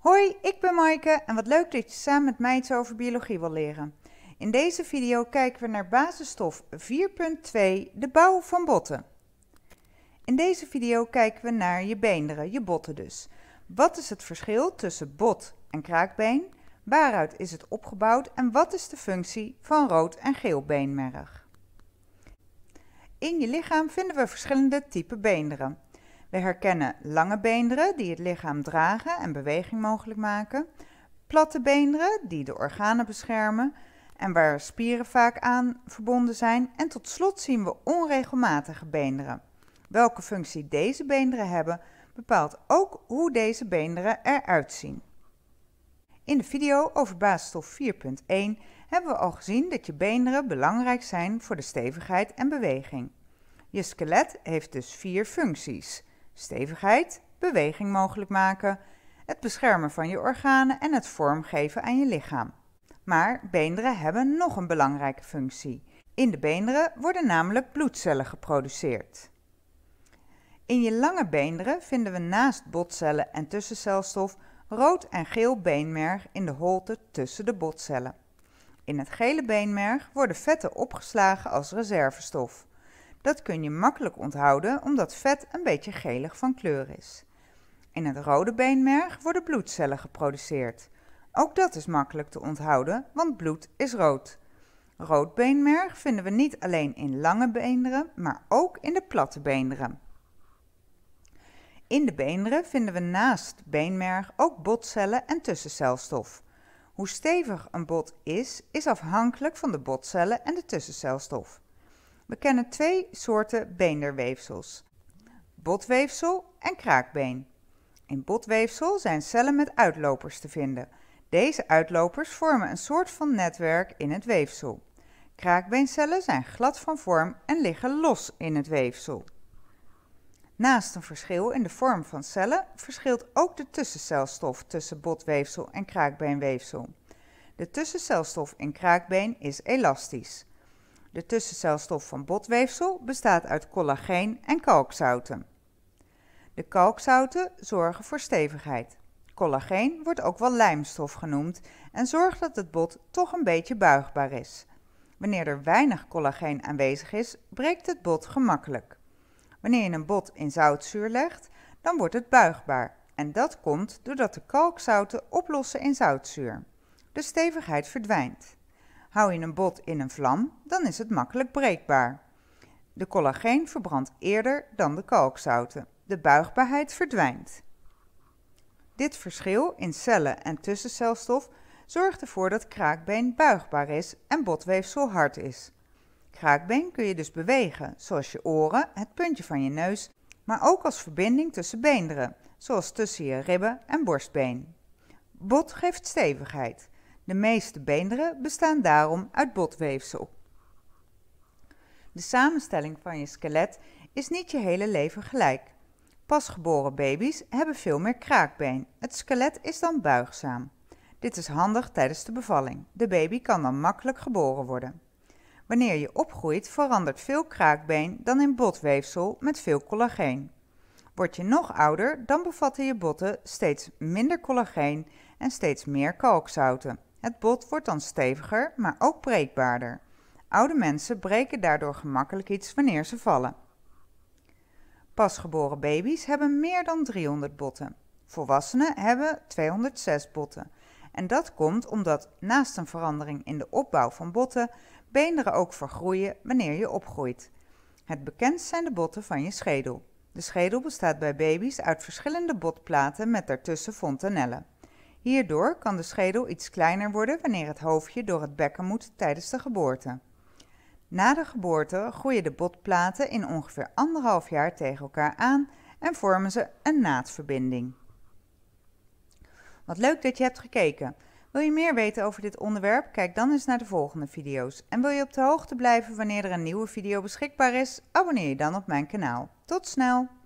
Hoi, ik ben Maaike en wat leuk dat je samen met mij iets over biologie wil leren. In deze video kijken we naar basisstof 4.2, de bouw van botten. In deze video kijken we naar je beenderen, je botten dus. Wat is het verschil tussen bot en kraakbeen? Waaruit is het opgebouwd en wat is de functie van rood en geel beenmerg? In je lichaam vinden we verschillende typen beenderen. We herkennen lange beenderen die het lichaam dragen en beweging mogelijk maken, platte beenderen die de organen beschermen en waar spieren vaak aan verbonden zijn. En tot slot zien we onregelmatige beenderen. Welke functie deze beenderen hebben, bepaalt ook hoe deze beenderen eruit zien. In de video over basisstof 4.1 hebben we al gezien dat je beenderen belangrijk zijn voor de stevigheid en beweging. Je skelet heeft dus vier functies stevigheid, beweging mogelijk maken, het beschermen van je organen en het vormgeven aan je lichaam. Maar beenderen hebben nog een belangrijke functie. In de beenderen worden namelijk bloedcellen geproduceerd. In je lange beenderen vinden we naast botcellen en tussencelstof rood en geel beenmerg in de holte tussen de botcellen. In het gele beenmerg worden vetten opgeslagen als reservestof. Dat kun je makkelijk onthouden omdat vet een beetje gelig van kleur is. In het rode beenmerg worden bloedcellen geproduceerd. Ook dat is makkelijk te onthouden, want bloed is rood. Rood beenmerg vinden we niet alleen in lange beenderen, maar ook in de platte beenderen. In de beenderen vinden we naast beenmerg ook botcellen en tussencelstof. Hoe stevig een bot is, is afhankelijk van de botcellen en de tussencelstof. We kennen twee soorten beenderweefsels: botweefsel en kraakbeen. In botweefsel zijn cellen met uitlopers te vinden. Deze uitlopers vormen een soort van netwerk in het weefsel. Kraakbeencellen zijn glad van vorm en liggen los in het weefsel. Naast een verschil in de vorm van cellen verschilt ook de tussencelstof tussen botweefsel en kraakbeenweefsel. De tussencelstof in kraakbeen is elastisch. De tussencelstof van botweefsel bestaat uit collageen en kalkzouten. De kalkzouten zorgen voor stevigheid. Collageen wordt ook wel lijmstof genoemd en zorgt dat het bot toch een beetje buigbaar is. Wanneer er weinig collageen aanwezig is, breekt het bot gemakkelijk. Wanneer je een bot in zoutzuur legt, dan wordt het buigbaar. En dat komt doordat de kalkzouten oplossen in zoutzuur. De stevigheid verdwijnt. Hou je een bot in een vlam, dan is het makkelijk breekbaar. De collageen verbrandt eerder dan de kalkzouten. De buigbaarheid verdwijnt. Dit verschil in cellen en tussencelstof zorgt ervoor dat kraakbeen buigbaar is en botweefsel hard is. Kraakbeen kun je dus bewegen, zoals je oren, het puntje van je neus, maar ook als verbinding tussen beenderen, zoals tussen je ribben en borstbeen. Bot geeft stevigheid. De meeste beenderen bestaan daarom uit botweefsel. De samenstelling van je skelet is niet je hele leven gelijk. Pasgeboren baby's hebben veel meer kraakbeen. Het skelet is dan buigzaam. Dit is handig tijdens de bevalling. De baby kan dan makkelijk geboren worden. Wanneer je opgroeit verandert veel kraakbeen dan in botweefsel met veel collageen. Word je nog ouder, dan bevatten je botten steeds minder collageen en steeds meer kalkzouten. Het bot wordt dan steviger, maar ook breekbaarder. Oude mensen breken daardoor gemakkelijk iets wanneer ze vallen. Pasgeboren baby's hebben meer dan 300 botten. Volwassenen hebben 206 botten. En dat komt omdat naast een verandering in de opbouw van botten, beenderen ook vergroeien wanneer je opgroeit. Het bekendst zijn de botten van je schedel. De schedel bestaat bij baby's uit verschillende botplaten met daartussen fontanellen. Hierdoor kan de schedel iets kleiner worden wanneer het hoofdje door het bekken moet tijdens de geboorte. Na de geboorte groeien de botplaten in ongeveer anderhalf jaar tegen elkaar aan en vormen ze een naadverbinding. Wat leuk dat je hebt gekeken. Wil je meer weten over dit onderwerp? Kijk dan eens naar de volgende video's. En wil je op de hoogte blijven wanneer er een nieuwe video beschikbaar is? Abonneer je dan op mijn kanaal. Tot snel!